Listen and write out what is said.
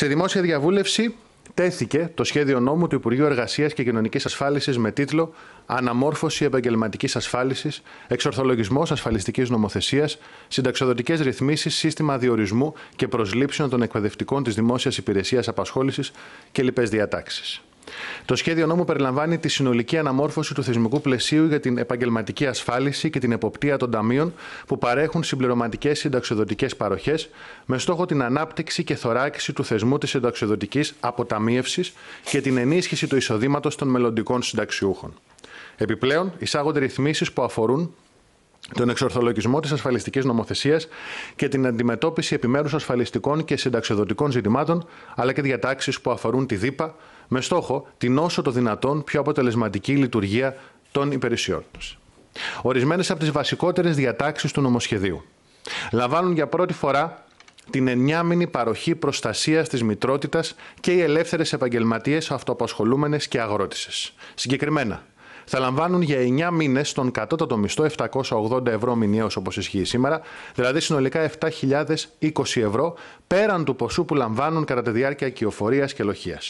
Σε δημόσια διαβούλευση τέθηκε το σχέδιο νόμου του Υπουργείου Εργασίας και Κοινωνικής Ασφάλισης με τίτλο Αναμόρφωση επαγγελματικής ασφάλισης, εξορθολογισμός ασφαλιστικής νομοθεσίας, συνταξιοδοτικές ρυθμίσεις, σύστημα διορισμού και προσλήψεων των εκπαιδευτικών της δημόσιας υπηρεσίας απασχόλησης και λοιπές διατάξεις. Το σχέδιο νόμου περιλαμβάνει τη συνολική αναμόρφωση του θεσμικού πλαισίου για την επαγγελματική ασφάλιση και την εποπτεία των ταμείων που παρέχουν συμπληρωματικές συνταξιοδοτικές παροχές με στόχο την ανάπτυξη και θωράκιση του θεσμού της συνταξιοδοτικής αποταμίευσης και την ενίσχυση του εισοδήματος των μελλοντικών συνταξιούχων. Επιπλέον, εισάγονται ρυθμίσεις που αφορούν τον εξορθολογισμό της ασφαλιστικής νομοθεσίας και την αντιμετώπιση επιμέρους ασφαλιστικών και συνταξιοδοτικών ζητημάτων, αλλά και διατάξεις που αφορούν τη ΔΥΠΑ, με στόχο την όσο το δυνατόν πιο αποτελεσματική λειτουργία των υπηρεσιών τους. Ορισμένες από τις βασικότερες διατάξεις του νομοσχεδίου λαμβάνουν για πρώτη φορά την εννιάμινη παροχή προστασίας της μητρότητας και οι ελεύθερες επαγγελματίες αυτοαπασχολούμενες και αγρότησες. Συγκεκριμένα, θα λαμβάνουν για 9 μήνες τον κατώτατο μισθό 780 ευρώ μηνιαίως όπως ισχύει σήμερα, δηλαδή συνολικά 7.020 ευρώ πέραν του ποσού που λαμβάνουν κατά τη διάρκεια κυοφορίας και λοχεία.